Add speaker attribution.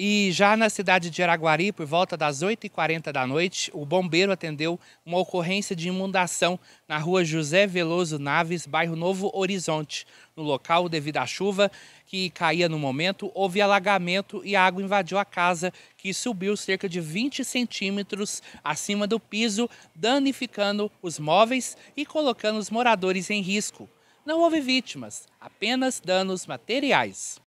Speaker 1: E já na cidade de Araguari, por volta das 8h40 da noite, o bombeiro atendeu uma ocorrência de inundação na rua José Veloso Naves, bairro Novo Horizonte. No local, devido à chuva que caía no momento, houve alagamento e a água invadiu a casa, que subiu cerca de 20 centímetros acima do piso, danificando os móveis e colocando os moradores em risco. Não houve vítimas, apenas danos materiais.